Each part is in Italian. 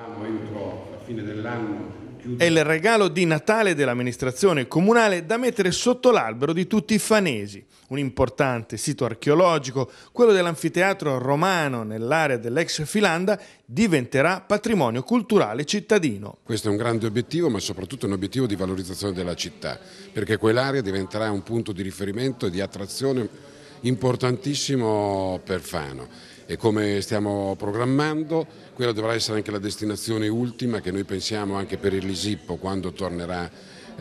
potevamo entro la fine dell'anno è il regalo di Natale dell'amministrazione comunale da mettere sotto l'albero di tutti i fanesi, un importante sito archeologico, quello dell'anfiteatro romano nell'area dell'ex Filanda, diventerà patrimonio culturale cittadino. Questo è un grande obiettivo, ma soprattutto un obiettivo di valorizzazione della città, perché quell'area diventerà un punto di riferimento e di attrazione importantissimo per Fano e come stiamo programmando. Quella dovrà essere anche la destinazione ultima che noi pensiamo anche per il Lisippo quando tornerà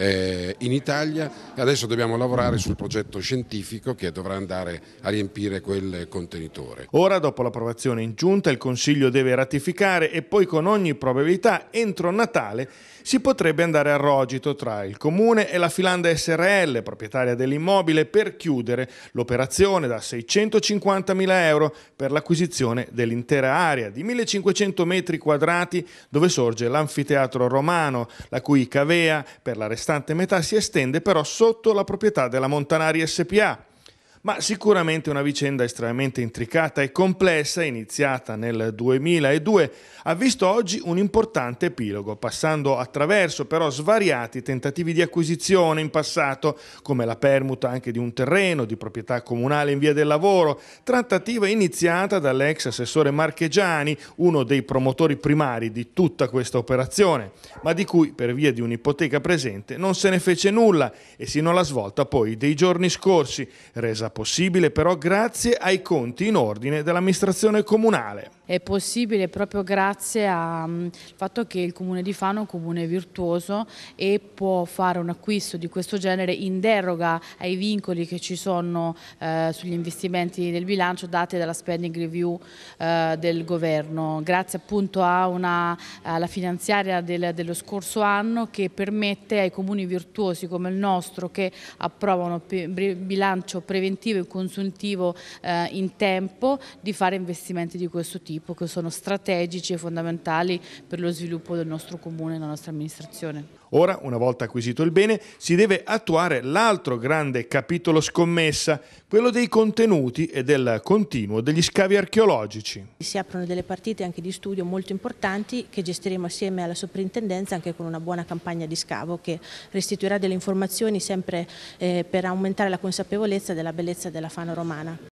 eh, in Italia e adesso dobbiamo lavorare sul progetto scientifico che dovrà andare a riempire quel contenitore. Ora, dopo l'approvazione in giunta, il Consiglio deve ratificare e poi con ogni probabilità entro Natale si potrebbe andare a rogito tra il Comune e la Filanda SRL, proprietaria dell'immobile, per chiudere l'operazione da 650 mila euro per l'acquisizione dell'intera area di 1.500 metri quadrati dove sorge l'anfiteatro romano, la cui cavea per la restaurazione restante metà si estende però sotto la proprietà della Montanari SPA, ma sicuramente una vicenda estremamente intricata e complessa, iniziata nel 2002, ha visto oggi un importante epilogo, passando attraverso però svariati tentativi di acquisizione in passato, come la permuta anche di un terreno di proprietà comunale in via del lavoro, trattativa iniziata dall'ex assessore Marchegiani, uno dei promotori primari di tutta questa operazione, ma di cui per via di un'ipoteca presente non se ne fece nulla e sino alla svolta poi dei giorni scorsi, resa possibile però grazie ai conti in ordine dell'amministrazione comunale. È possibile proprio grazie al mm, fatto che il comune di Fano è un comune virtuoso e può fare un acquisto di questo genere in deroga ai vincoli che ci sono eh, sugli investimenti del bilancio dati dalla spending review eh, del governo. Grazie appunto una, alla finanziaria del, dello scorso anno che permette ai comuni virtuosi come il nostro che approvano bilancio preventivo preventivo e consuntivo eh, in tempo di fare investimenti di questo tipo che sono strategici e fondamentali per lo sviluppo del nostro comune e della nostra amministrazione. Ora, una volta acquisito il bene, si deve attuare l'altro grande capitolo scommessa, quello dei contenuti e del continuo degli scavi archeologici. Si aprono delle partite anche di studio molto importanti che gestiremo assieme alla soprintendenza anche con una buona campagna di scavo che restituirà delle informazioni sempre eh, per aumentare la consapevolezza della bellezza bellezza della Fano Romana.